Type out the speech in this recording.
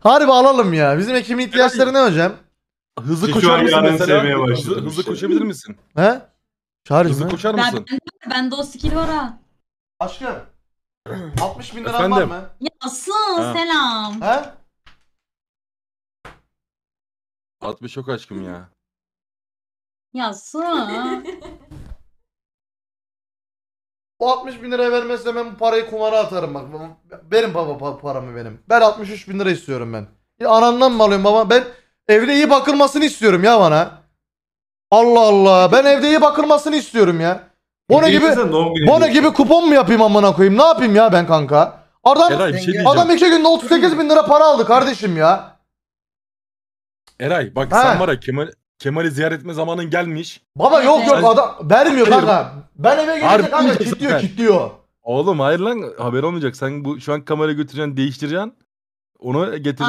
Harbi alalım ya. Bizim ekibin ihtiyaçları ne hocam? Hızlı koşar mısın mesela? Hızlı, hızlı şey. koşabilir misin? He? Çağrı Hızlı mı? koşar mısın? ben, bende o skill var ha. Aşkım. 60 bin liran var mı? Ya asıl Ha. selam. He? 60 çok aşkım ya. Ya O 60 bin lira vermezse ben bu parayı kumara atarım bak. Benim baba paramı benim. Ben 63 bin lira istiyorum ben. Ya anandan mı alıyorum baba? Ben evde iyi bakılmasını istiyorum ya bana. Allah Allah. Ben evde iyi bakılmasını istiyorum ya. Bono gibi Bono gibi kupon mu yapayım amına koyayım? Ne yapayım ya ben kanka? Adam Eray, bir şey diyeceğim. adam iki günde 38 bin lira para aldı kardeşim ya. Eray bak He. sen var ya Kemal'i ziyaretme zamanın gelmiş. Baba yok yok adam vermiyor Hayır. kanka. Ben eve gelince Harbi kanka kilitliyor kilitliyor. Oğlum hayır lan haber olmayacak. Sen bu şu an kamera götüreceksin, değiştireceksin. Onu getireceksin